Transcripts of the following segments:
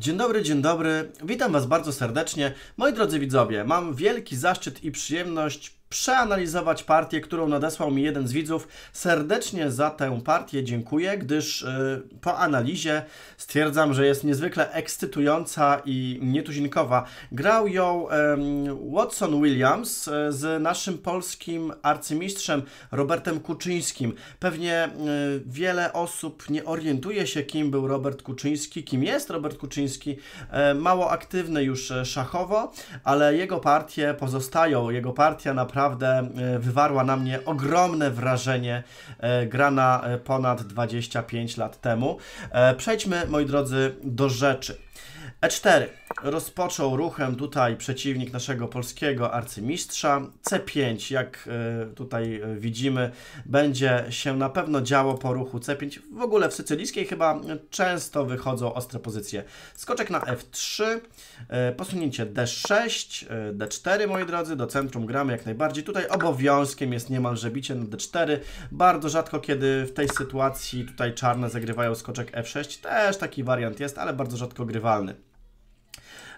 Dzień dobry, dzień dobry. Witam Was bardzo serdecznie. Moi drodzy widzowie, mam wielki zaszczyt i przyjemność przeanalizować partię, którą nadesłał mi jeden z widzów. Serdecznie za tę partię dziękuję, gdyż yy, po analizie stwierdzam, że jest niezwykle ekscytująca i nietuzinkowa. Grał ją yy, Watson Williams yy, z naszym polskim arcymistrzem Robertem Kuczyńskim. Pewnie e, wiele osób nie orientuje się, kim był Robert Kuczyński, kim jest Robert Kuczyński. mało aktywny już szachowo, ale jego partie pozostają, jego partia naprawdę naprawdę e, wywarła na mnie ogromne wrażenie e, grana e, ponad 25 lat temu. Przejdźmy, moi drodzy, do rzeczy. E4 rozpoczął ruchem tutaj przeciwnik naszego polskiego arcymistrza. C5, jak e, tutaj e, widzimy, będzie się na pewno działo po ruchu C5. W ogóle w sycylijskiej chyba często wychodzą ostre pozycje. Skoczek na F3, e, posunięcie D6, D4, moi drodzy, do centrum gramy jak najbardziej. Tutaj obowiązkiem jest niemalże bicie na D4. Bardzo rzadko, kiedy w tej sytuacji tutaj czarne zagrywają skoczek F6. Też taki wariant jest, ale bardzo rzadko grywalny.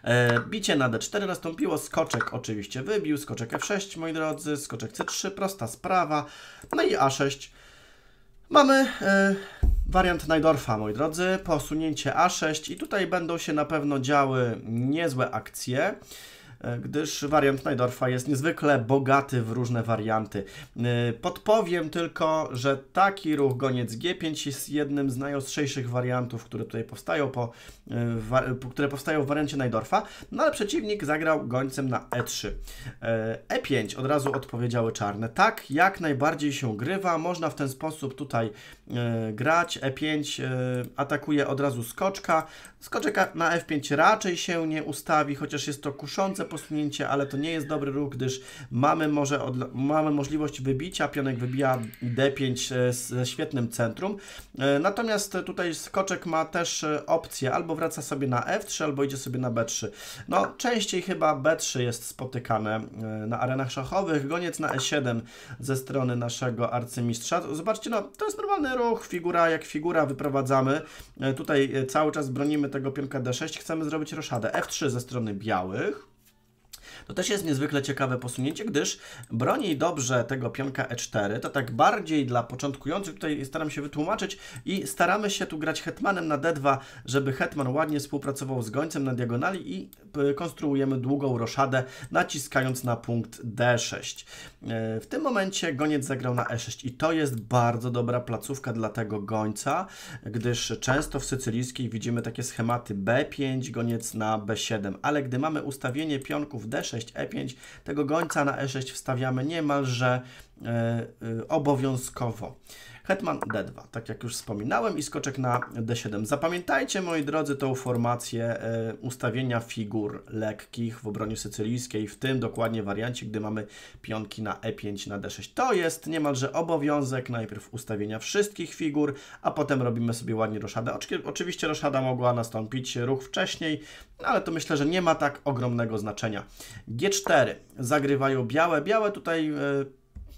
E, bicie na D4 nastąpiło, skoczek oczywiście wybił, skoczek F6, moi drodzy, skoczek C3, prosta sprawa, no i A6. Mamy e, wariant Najdorfa, moi drodzy, posunięcie A6 i tutaj będą się na pewno działy niezłe akcje. E, gdyż wariant Najdorfa jest niezwykle bogaty w różne warianty. E, podpowiem tylko, że taki ruch goniec G5 jest jednym z najostrzejszych wariantów, które tutaj powstają, po, e, które powstają w wariancie Najdorfa, no ale przeciwnik zagrał gońcem na E3. E5 od razu odpowiedziały czarne. Tak, jak najbardziej się grywa, można w ten sposób tutaj E, grać. E5 e, atakuje od razu skoczka. Skoczek na F5 raczej się nie ustawi, chociaż jest to kuszące posunięcie, ale to nie jest dobry ruch, gdyż mamy, może od, mamy możliwość wybicia. Pionek wybija D5 e, ze świetnym centrum. Natomiast tutaj skoczek ma też opcję albo wraca sobie na F3, albo idzie sobie na B3. No, częściej chyba B3 jest spotykane na arenach szachowych. Goniec na E7 ze strony naszego arcymistrza. Zobaczcie, no to jest normalny ruch ruch, figura jak figura wyprowadzamy. E, tutaj e, cały czas bronimy tego pionka D6, chcemy zrobić roszadę F3 ze strony białych. To też jest niezwykle ciekawe posunięcie, gdyż broni dobrze tego pionka E4. To tak bardziej dla początkujących, tutaj staram się wytłumaczyć i staramy się tu grać hetmanem na D2, żeby hetman ładnie współpracował z gońcem na diagonali i Y, konstruujemy długą roszadę, naciskając na punkt D6. Y, w tym momencie goniec zagrał na E6 i to jest bardzo dobra placówka dla tego gońca, gdyż często w sycylijskiej widzimy takie schematy B5, goniec na B7, ale gdy mamy ustawienie pionków D6, E5, tego gońca na E6 wstawiamy niemalże y, obowiązkowo hetman d2, tak jak już wspominałem i skoczek na d7. Zapamiętajcie, moi drodzy, tą formację e, ustawienia figur lekkich w obronie sycylijskiej, w tym dokładnie wariancie, gdy mamy pionki na e5, na d6. To jest niemalże obowiązek najpierw ustawienia wszystkich figur, a potem robimy sobie ładnie roszadę. Oczywiście roszada mogła nastąpić ruch wcześniej, ale to myślę, że nie ma tak ogromnego znaczenia. G4 zagrywają białe. Białe tutaj e,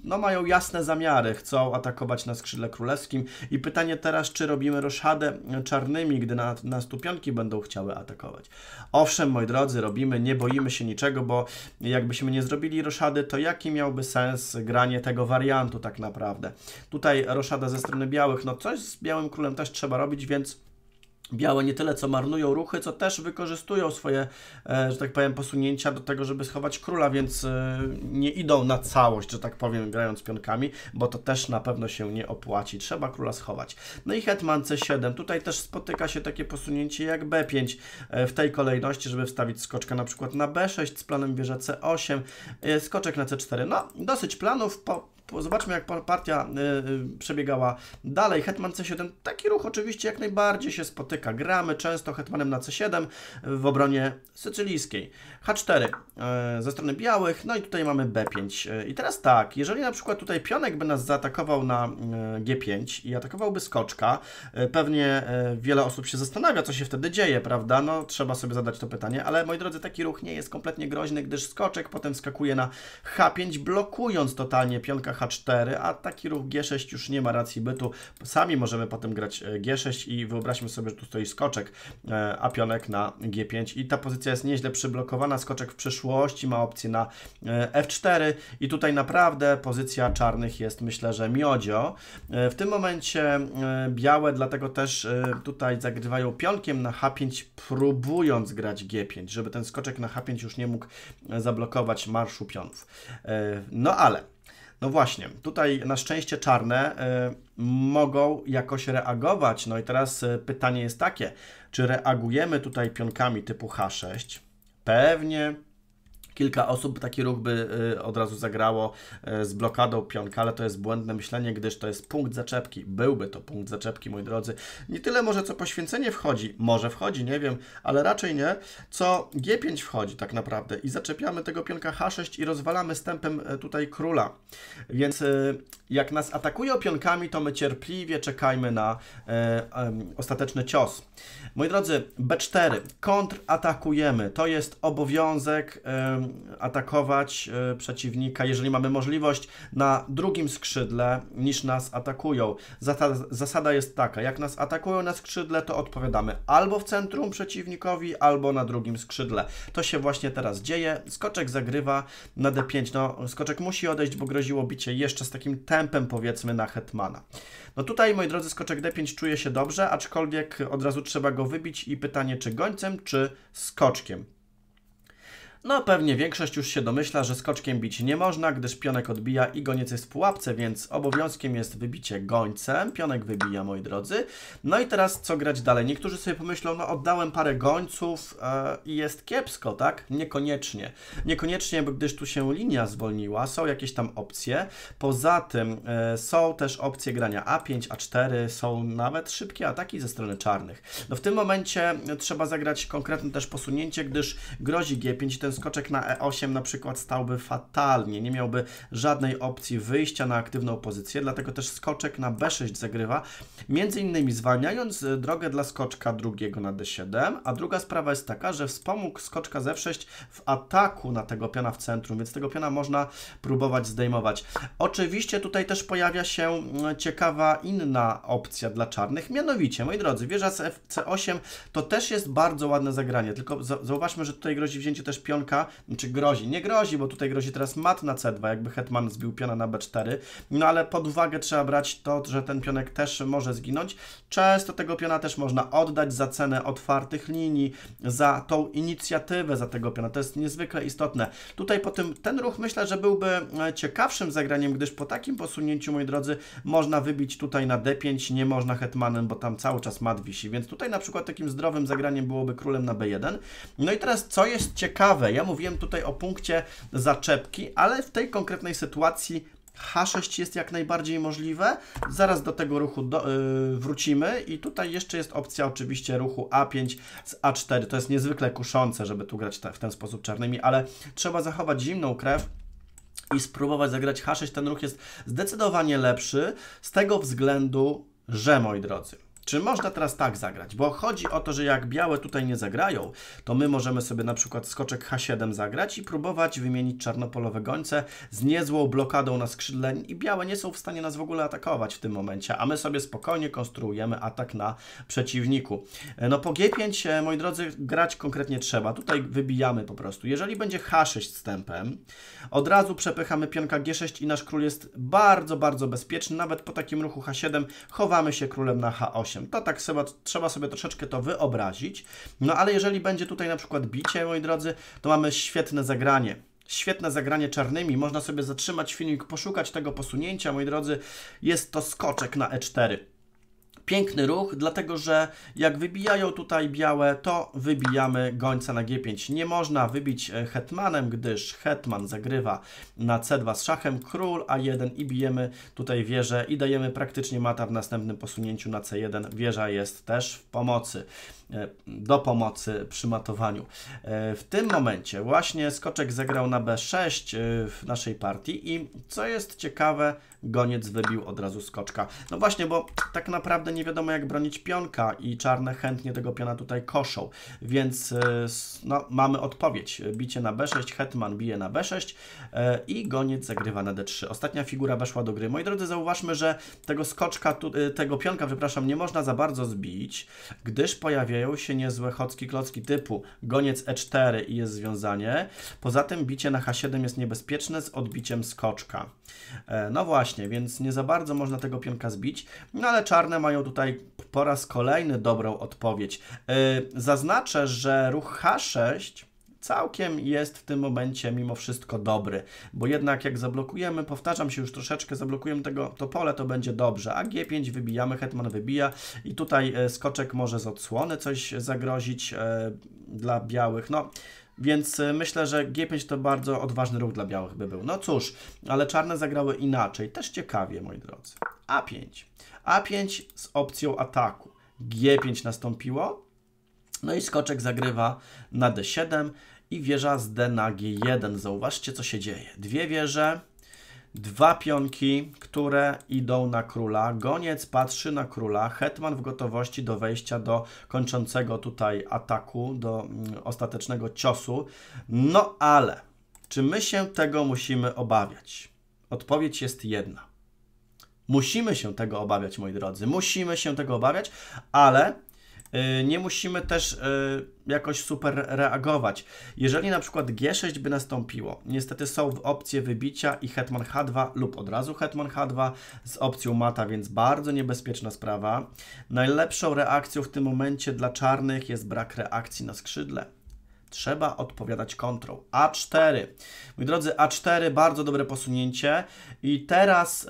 no, mają jasne zamiary, chcą atakować na skrzydle królewskim. I pytanie teraz, czy robimy roszadę czarnymi, gdy na, nas będą chciały atakować. Owszem, moi drodzy, robimy, nie boimy się niczego, bo jakbyśmy nie zrobili roszady, to jaki miałby sens granie tego wariantu tak naprawdę? Tutaj roszada ze strony białych, no coś z białym królem też trzeba robić, więc białe nie tyle co marnują ruchy, co też wykorzystują swoje, e, że tak powiem, posunięcia do tego, żeby schować króla, więc e, nie idą na całość, że tak powiem, grając pionkami, bo to też na pewno się nie opłaci. Trzeba króla schować. No i hetman c7. Tutaj też spotyka się takie posunięcie jak b5 e, w tej kolejności, żeby wstawić skoczka na przykład na b6 z planem wieża c8, skoczek na c4. No, dosyć planów, po Zobaczmy, jak partia y, y, przebiegała dalej. Hetman C7, taki ruch oczywiście jak najbardziej się spotyka. Gramy często hetmanem na C7 w obronie sycylijskiej. H4 e, ze strony białych, no i tutaj mamy B5. E, I teraz tak, jeżeli na przykład tutaj pionek by nas zaatakował na e, G5 i atakowałby skoczka, pewnie wiele osób się zastanawia, co się wtedy dzieje, prawda? No trzeba sobie zadać to pytanie, ale moi drodzy, taki ruch nie jest kompletnie groźny, gdyż skoczek potem skakuje na H5, blokując totalnie pionka H4, a taki ruch G6 już nie ma racji bytu. Sami możemy potem grać G6 i wyobraźmy sobie, że tu stoi skoczek, a pionek na G5 i ta pozycja jest nieźle przyblokowana, na skoczek w przyszłości, ma opcję na e, F4 i tutaj naprawdę pozycja czarnych jest myślę, że miodzio. E, w tym momencie e, białe dlatego też tutaj zagrywają pionkiem na H5, próbując grać G5, żeby ten skoczek na H5 już nie mógł zablokować marszu pionów. No ale no właśnie, tutaj na szczęście czarne y, mogą jakoś reagować. No i teraz pytanie jest takie, czy reagujemy tutaj pionkami typu H6? Pewnie kilka osób taki ruch by y, od razu zagrało y, z blokadą pionka, ale to jest błędne myślenie, gdyż to jest punkt zaczepki. Byłby to punkt zaczepki, moi drodzy. Nie tyle może co poświęcenie wchodzi, może wchodzi, nie wiem, ale raczej nie, co G5 wchodzi tak naprawdę i zaczepiamy tego pionka H6 i rozwalamy stępem y, tutaj króla. Więc jak nas atakują pionkami, to my cierpliwie czekajmy na e, e, ostateczny cios. Moi drodzy, B4, kontratakujemy. To jest obowiązek e, atakować e, przeciwnika, jeżeli mamy możliwość, na drugim skrzydle niż nas atakują. Zasada jest taka, jak nas atakują na skrzydle, to odpowiadamy albo w centrum przeciwnikowi, albo na drugim skrzydle. To się właśnie teraz dzieje. Skoczek zagrywa na d5. No, skoczek musi odejść, bo groziło bicie jeszcze z takim tempem, powiedzmy, na hetmana. No tutaj, moi drodzy, skoczek d5 czuje się dobrze, aczkolwiek od razu trzeba go wybić i pytanie, czy gońcem, czy skoczkiem. No pewnie większość już się domyśla, że skoczkiem bić nie można, gdyż pionek odbija i goniec jest w pułapce, więc obowiązkiem jest wybicie gońcem. Pionek wybija, moi drodzy. No i teraz co grać dalej? Niektórzy sobie pomyślą, no oddałem parę gońców e, i jest kiepsko, tak? Niekoniecznie. Niekoniecznie, bo gdyż tu się linia zwolniła, są jakieś tam opcje. Poza tym e, są też opcje grania A5, A4, są nawet szybkie ataki ze strony czarnych. No w tym momencie trzeba zagrać konkretne też posunięcie, gdyż grozi G5 ten skoczek na E8 na przykład stałby fatalnie, nie miałby żadnej opcji wyjścia na aktywną pozycję, dlatego też skoczek na B6 zagrywa, między innymi zwalniając e, drogę dla skoczka drugiego na D7, a druga sprawa jest taka, że wspomógł skoczka z F6 w ataku na tego piona w centrum, więc tego piona można próbować zdejmować. Oczywiście tutaj też pojawia się mm, ciekawa inna opcja dla czarnych, mianowicie, moi drodzy, wieża C8 to też jest bardzo ładne zagranie, tylko zauważmy, że tutaj grozi wzięcie też pion czy grozi, nie grozi, bo tutaj grozi teraz mat na C2, jakby Hetman zbił piona na B4, no ale pod uwagę trzeba brać to, że ten pionek też może zginąć. Często tego piona też można oddać za cenę otwartych linii, za tą inicjatywę za tego piona, to jest niezwykle istotne. Tutaj po tym, ten ruch myślę, że byłby e, ciekawszym zagraniem, gdyż po takim posunięciu, moi drodzy, można wybić tutaj na D5, nie można hetmanem, bo tam cały czas mat wisi, więc tutaj na przykład takim zdrowym zagraniem byłoby królem na B1. No i teraz, co jest ciekawe, ja mówiłem tutaj o punkcie zaczepki, ale w tej konkretnej sytuacji H6 jest jak najbardziej możliwe. Zaraz do tego ruchu do, yy, wrócimy i tutaj jeszcze jest opcja oczywiście ruchu A5 z A4. To jest niezwykle kuszące, żeby tu grać te, w ten sposób czarnymi, ale trzeba zachować zimną krew i spróbować zagrać H6. Ten ruch jest zdecydowanie lepszy z tego względu, że moi drodzy, czy można teraz tak zagrać? Bo chodzi o to, że jak białe tutaj nie zagrają, to my możemy sobie na przykład skoczek H7 zagrać i próbować wymienić czarnopolowe gońce z niezłą blokadą na skrzydle i białe nie są w stanie nas w ogóle atakować w tym momencie, a my sobie spokojnie konstruujemy atak na przeciwniku. E, no po G5, e, moi drodzy, grać konkretnie trzeba. Tutaj wybijamy po prostu. Jeżeli będzie H6 z tempem, od razu przepychamy pionka G6 i nasz król jest bardzo, bardzo bezpieczny. Nawet po takim ruchu H7 chowamy się królem na H8. 8. To tak sobie, trzeba sobie troszeczkę to wyobrazić. No ale jeżeli będzie tutaj na przykład bicie, moi drodzy, to mamy świetne zagranie. Świetne zagranie czarnymi, można sobie zatrzymać filmik, poszukać tego posunięcia, moi drodzy. Jest to skoczek na E4. Piękny ruch, dlatego że jak wybijają tutaj białe, to wybijamy gońca na G5. Nie można wybić e, hetmanem, gdyż hetman zagrywa na C2 z szachem, król A1 i bijemy tutaj wieżę i dajemy praktycznie mata w następnym posunięciu na C1. Wieża jest też w pomocy. E, do pomocy przy matowaniu. E, w tym momencie właśnie skoczek zagrał na B6 e, w naszej partii i co jest ciekawe, goniec wybił od razu skoczka. No właśnie, bo tak naprawdę nie wiadomo jak bronić pionka i czarne chętnie tego piona tutaj koszą, więc no, mamy odpowiedź. Bicie na B6, hetman bije na B6 i goniec zagrywa na D3. Ostatnia figura weszła do gry. Moi drodzy, zauważmy, że tego skoczka, tego pionka, przepraszam, nie można za bardzo zbić, gdyż pojawia pojawiają się niezłe chocki klocki typu goniec e4 i jest związanie. Poza tym bicie na h7 jest niebezpieczne z odbiciem skoczka. E, no właśnie, więc nie za bardzo można tego pionka zbić, no ale czarne mają tutaj po raz kolejny dobrą odpowiedź. E, zaznaczę, że ruch h6 całkiem jest w tym momencie mimo wszystko dobry, bo jednak jak zablokujemy, powtarzam się już troszeczkę, zablokujemy tego, to pole, to będzie dobrze, a G5 wybijamy, hetman wybija i tutaj e, skoczek może z odsłony coś zagrozić e, dla białych, no... Więc e, myślę, że G5 to bardzo odważny ruch dla białych by był. No cóż, ale czarne zagrały inaczej. Też ciekawie, moi drodzy. A5. A5 z opcją ataku. G5 nastąpiło. No i skoczek zagrywa na D7 i wieża z D na G1. Zauważcie, co się dzieje. Dwie wieże, dwa pionki, które idą na króla. Goniec patrzy na króla, hetman w gotowości do wejścia do kończącego tutaj ataku, do mm, ostatecznego ciosu. No ale, czy my się tego musimy obawiać? Odpowiedź jest jedna. Musimy się tego obawiać, moi drodzy. Musimy się tego obawiać, ale E, nie musimy też e, jakoś super reagować. Jeżeli na przykład G6 by nastąpiło, niestety są opcje wybicia i hetman H2 lub od razu hetman H2 z opcją mata, więc bardzo niebezpieczna sprawa. Najlepszą reakcją w tym momencie dla czarnych jest brak reakcji na skrzydle. Trzeba odpowiadać kontrą. A4. Moi drodzy, A4, bardzo dobre posunięcie. I teraz,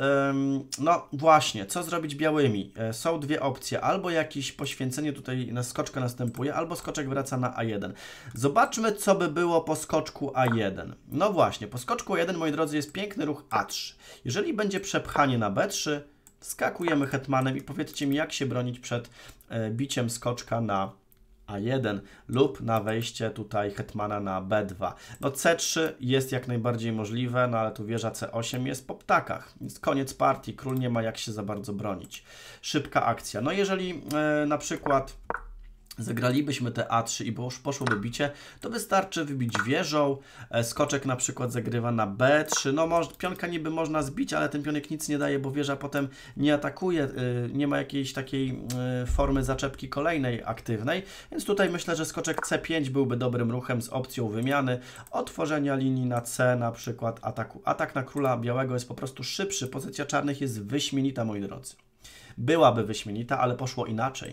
no właśnie, co zrobić białymi? E, są dwie opcje. Albo jakieś poświęcenie tutaj na skoczkę następuje, albo skoczek wraca na A1. Zobaczmy, co by było po skoczku A1. No właśnie, po skoczku A1, moi drodzy, jest piękny ruch A3. Jeżeli będzie przepchanie na B3, skakujemy hetmanem i powiedzcie mi, jak się bronić przed e, biciem skoczka na a1 lub na wejście tutaj hetmana na b2. No c3 jest jak najbardziej możliwe, no ale tu wieża c8 jest po ptakach. więc koniec partii, król nie ma jak się za bardzo bronić. Szybka akcja. No jeżeli yy, na przykład zagralibyśmy te A3 i już poszłoby bicie, to wystarczy wybić wieżą, e, skoczek na przykład zagrywa na B3, no może, pionka niby można zbić, ale ten pionek nic nie daje, bo wieża potem nie atakuje, e, nie ma jakiejś takiej e, formy zaczepki kolejnej aktywnej, więc tutaj myślę, że skoczek C5 byłby dobrym ruchem z opcją wymiany, otworzenia linii na C na przykład ataku. Atak na króla białego jest po prostu szybszy, pozycja czarnych jest wyśmienita moi drodzy. Byłaby wyśmienita, ale poszło inaczej.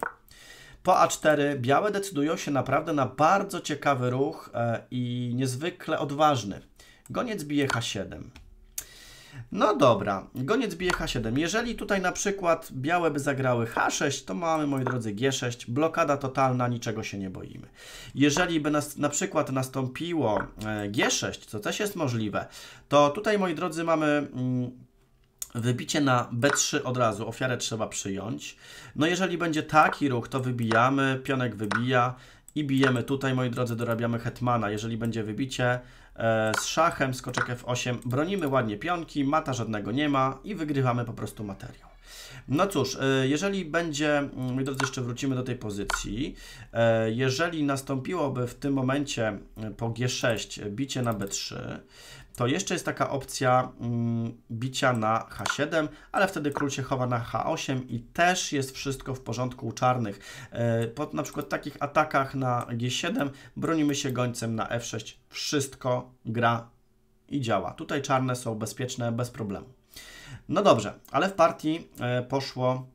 Po A4 białe decydują się naprawdę na bardzo ciekawy ruch e, i niezwykle odważny. Goniec bije H7. No dobra, goniec bije H7. Jeżeli tutaj na przykład białe by zagrały H6, to mamy, moi drodzy, G6, blokada totalna, niczego się nie boimy. Jeżeli by nas, na przykład nastąpiło e, G6, co też jest możliwe, to tutaj, moi drodzy, mamy... Mm, Wybicie na B3 od razu, ofiarę trzeba przyjąć. No jeżeli będzie taki ruch, to wybijamy, pionek wybija i bijemy tutaj, moi drodzy, dorabiamy hetmana. Jeżeli będzie wybicie e, z szachem, skoczek F8, bronimy ładnie pionki, mata żadnego nie ma i wygrywamy po prostu materiał. No cóż, e, jeżeli będzie, mm, moi drodzy, jeszcze wrócimy do tej pozycji, e, jeżeli nastąpiłoby w tym momencie e, po G6 bicie na B3, to jeszcze jest taka opcja mm, bicia na H7, ale wtedy król się chowa na H8 i też jest wszystko w porządku u czarnych. E, po na przykład takich atakach na G7 bronimy się gońcem na F6. Wszystko gra i działa. Tutaj czarne są bezpieczne bez problemu. No dobrze, ale w partii e, poszło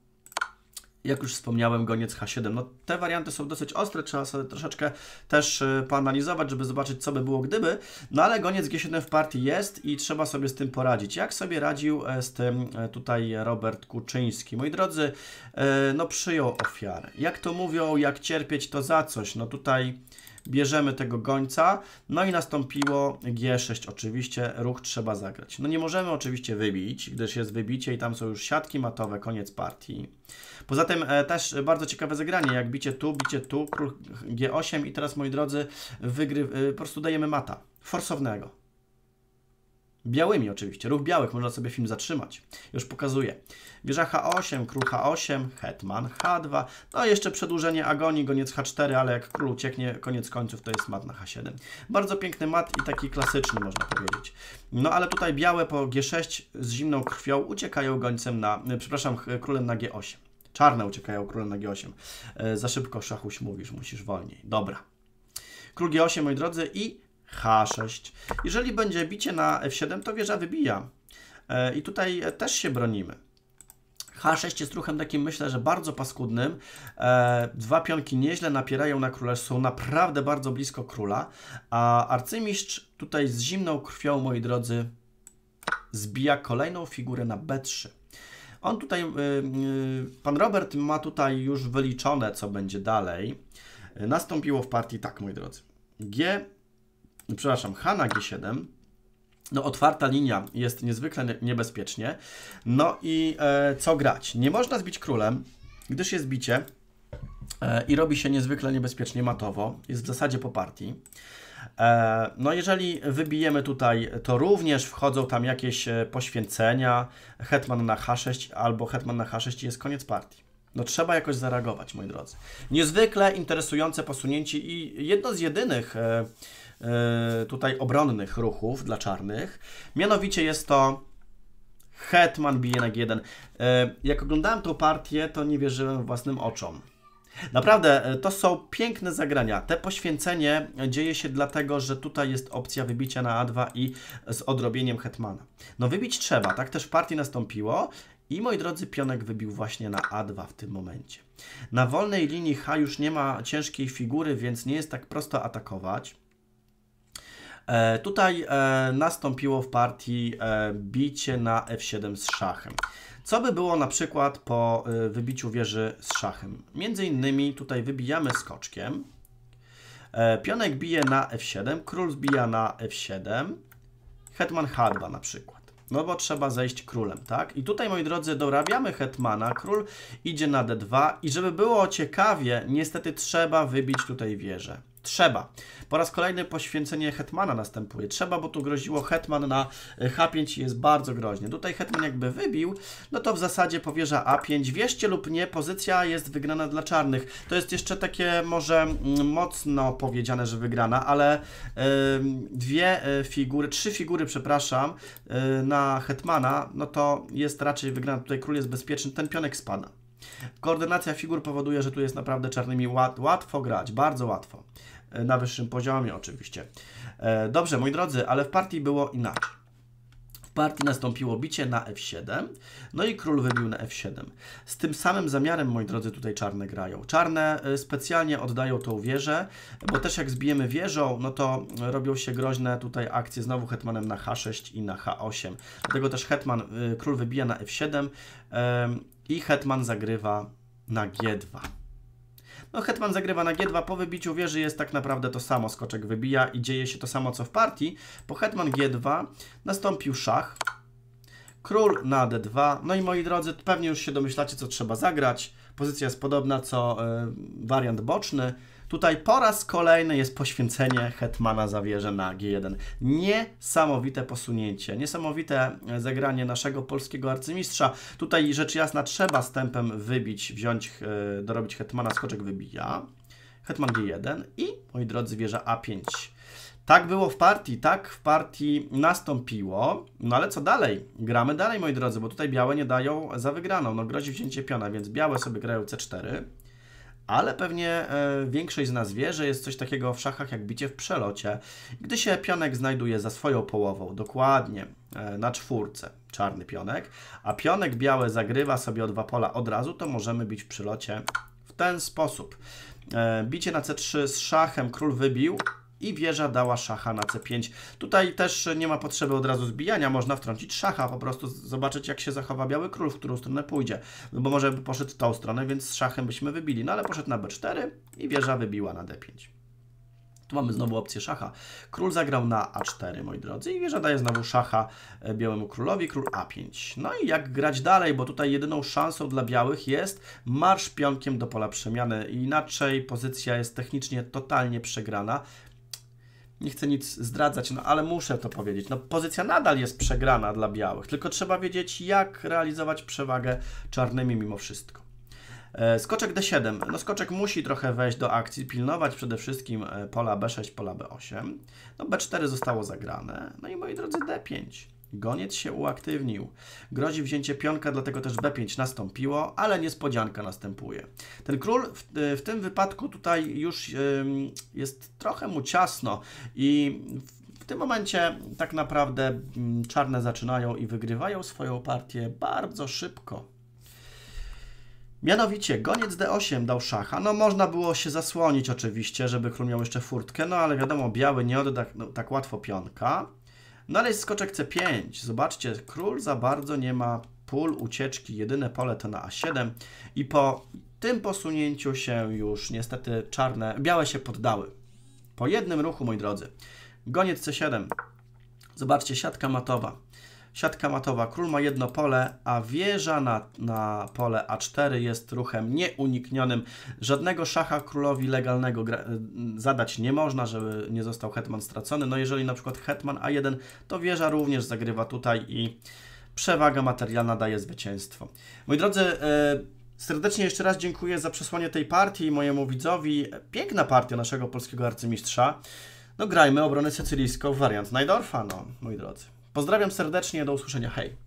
jak już wspomniałem, goniec H7. No te warianty są dosyć ostre, trzeba sobie troszeczkę też e, poanalizować, żeby zobaczyć, co by było gdyby. No ale goniec G7 w partii jest i trzeba sobie z tym poradzić. Jak sobie radził e, z tym e, tutaj Robert Kuczyński? Moi drodzy, no przyjął ofiarę. Jak to mówią, jak cierpieć to za coś. No tutaj bierzemy tego gońca, no i nastąpiło G6 oczywiście, ruch trzeba zagrać. No nie możemy oczywiście wybić, gdyż jest wybicie i tam są już siatki matowe, koniec partii. Poza tym e, też bardzo ciekawe zagranie, jak bicie tu, bicie tu, król G8 i teraz moi drodzy, wygry, e, po prostu dajemy mata, forsownego. Białymi oczywiście. Ruch białych. Można sobie film zatrzymać. Już pokazuję. Wieża H8, król H8, hetman H2. No i jeszcze przedłużenie agonii, goniec H4, ale jak król ucieknie, koniec końców to jest mat na H7. Bardzo piękny mat i taki klasyczny można powiedzieć. No ale tutaj białe po G6 z zimną krwią uciekają gońcem na, e, przepraszam, królem na G8. Czarne uciekają królem na G8. E, za szybko szachuś mówisz, musisz wolniej. Dobra. Król G8, moi drodzy, i H6. Jeżeli będzie bicie na F7, to wieża wybija. E, I tutaj też się bronimy. H6 jest ruchem takim, myślę, że bardzo paskudnym. E, dwa pionki nieźle napierają na króla, są naprawdę bardzo blisko króla, a arcymistrz tutaj z zimną krwią, moi drodzy, zbija kolejną figurę na B3. On tutaj, y, y, pan Robert ma tutaj już wyliczone, co będzie dalej. E, nastąpiło w partii tak, moi drodzy. G no, przepraszam, na G7. No, otwarta linia jest niezwykle niebezpiecznie. No i e, co grać? Nie można zbić królem, gdyż jest bicie e, i robi się niezwykle niebezpiecznie matowo. Jest w zasadzie po partii. E, no, jeżeli wybijemy tutaj, to również wchodzą tam jakieś e, poświęcenia. Hetman na H6 albo Hetman na H6 i jest koniec partii. No trzeba jakoś zareagować, moi drodzy. Niezwykle interesujące posunięcie i jedno z jedynych e, E, tutaj obronnych ruchów dla czarnych. Mianowicie jest to Hetman bije na G1. E, jak oglądałem tą partię, to nie wierzyłem własnym oczom. Naprawdę, e, to są piękne zagrania. Te poświęcenie dzieje się dlatego, że tutaj jest opcja wybicia na A2 i z odrobieniem hetmana. No wybić trzeba, tak też w partii nastąpiło i moi drodzy, pionek wybił właśnie na A2 w tym momencie. Na wolnej linii H już nie ma ciężkiej figury, więc nie jest tak prosto atakować. E, tutaj e, nastąpiło w partii e, bicie na f7 z szachem. Co by było na przykład po wybiciu wieży z szachem? Między innymi tutaj wybijamy skoczkiem. Pionek bije na f7, król zbija na f7, hetman h2 na przykład. No bo trzeba zejść królem, tak? I tutaj, moi drodzy, dorabiamy hetmana, król idzie na d2 i żeby było ciekawie, niestety trzeba wybić tutaj wieżę. Trzeba. Po raz kolejny poświęcenie Hetmana następuje. Trzeba, bo tu groziło Hetman na e, H5 i jest bardzo groźnie. Tutaj Hetman jakby wybił, no to w zasadzie powierza A5. Wierzcie lub nie, pozycja jest wygrana dla czarnych. To jest jeszcze takie może mm, mocno powiedziane, że wygrana, ale dwie e, figury, trzy figury, przepraszam, e, na Hetmana, no to jest raczej wygrana. Tutaj król jest bezpieczny, ten pionek spada. Koordynacja figur powoduje, że tu jest naprawdę czarnymi łat, łatwo grać, bardzo łatwo. E, na wyższym poziomie oczywiście. E, dobrze, moi drodzy, ale w partii było inaczej. W partii nastąpiło bicie na f7, no i król wybił na f7. Z tym samym zamiarem, moi drodzy, tutaj czarne grają. Czarne e, specjalnie oddają tą wieżę, bo też jak zbijemy wieżą, no to robią się groźne tutaj akcje znowu hetmanem na h6 i na h8. Dlatego też hetman, król wybija na f7 i hetman zagrywa na g2. No hetman zagrywa na g2, po wybiciu wieży jest tak naprawdę to samo, skoczek wybija i dzieje się to samo co w partii. Po hetman g2 nastąpił szach, król na d2, no i moi drodzy, pewnie już się domyślacie co trzeba zagrać. Pozycja jest podobna co y, wariant boczny. Tutaj po raz kolejny jest poświęcenie Hetmana Zawierze na G1. Niesamowite posunięcie, niesamowite e, zagranie naszego polskiego arcymistrza. Tutaj rzecz jasna trzeba stępem wybić, wziąć, e, dorobić Hetmana, skoczek wybija. Hetman G1 i, moi drodzy, wieża A5. Tak było w partii, tak w partii nastąpiło. No ale co dalej? Gramy dalej, moi drodzy, bo tutaj białe nie dają za wygraną. No grozi wzięcie piona, więc białe sobie grają C4 ale pewnie e, większość z nas wie, że jest coś takiego w szachach jak bicie w przelocie, gdy się pionek znajduje za swoją połową, dokładnie e, na czwórce, czarny pionek, a pionek biały zagrywa sobie o dwa pola od razu, to możemy bić w przelocie w ten sposób. E, bicie na C3 z szachem król wybił, i wieża dała szacha na c5. Tutaj też nie ma potrzeby od razu zbijania, można wtrącić szacha, po prostu zobaczyć jak się zachowa biały król, w którą stronę pójdzie. No bo może by poszedł w tą stronę, więc z szachem byśmy wybili, no ale poszedł na b4 i wieża wybiła na d5. Tu mamy znowu opcję szacha. Król zagrał na a4, moi drodzy, i wieża daje znowu szacha e, białemu królowi, król a5. No i jak grać dalej, bo tutaj jedyną szansą dla białych jest marsz pionkiem do pola przemiany. Inaczej pozycja jest technicznie totalnie przegrana nie chcę nic zdradzać, no ale muszę to powiedzieć. No, pozycja nadal jest przegrana dla białych, tylko trzeba wiedzieć, jak realizować przewagę czarnymi mimo wszystko. E, skoczek D7. No, skoczek musi trochę wejść do akcji, pilnować przede wszystkim e, pola B6, pola B8. No, B4 zostało zagrane. No i moi drodzy, D5. Goniec się uaktywnił. Grozi wzięcie pionka, dlatego też b5 nastąpiło, ale niespodzianka następuje. Ten król w, e, w tym wypadku tutaj już e, jest trochę mu ciasno i w tym momencie tak naprawdę mm, czarne zaczynają i wygrywają swoją partię bardzo szybko. Mianowicie, goniec d8 dał szacha. No można było się zasłonić oczywiście, żeby król miał jeszcze furtkę, no ale wiadomo, biały nie odda no, tak łatwo pionka. No ale jest skoczek C5. Zobaczcie, król za bardzo nie ma pól ucieczki. Jedyne pole to na A7 i po tym posunięciu się już niestety czarne, białe się poddały. Po jednym ruchu, moi drodzy. Goniec C7. Zobaczcie, siatka matowa. Siatka matowa, król ma jedno pole, a wieża na, na pole A4 jest ruchem nieuniknionym. Żadnego szacha królowi legalnego mm, zadać nie można, żeby nie został hetman stracony. No jeżeli na przykład hetman A1, to wieża również zagrywa tutaj i przewaga materialna daje zwycięstwo. Moi drodzy, yy, Serdecznie jeszcze raz dziękuję za przesłanie tej partii mojemu widzowi. Piękna partia naszego polskiego arcymistrza. No grajmy obronę sycylijską, wariant Najdorfa, no, moi drodzy. Pozdrawiam serdecznie, do usłyszenia, hej!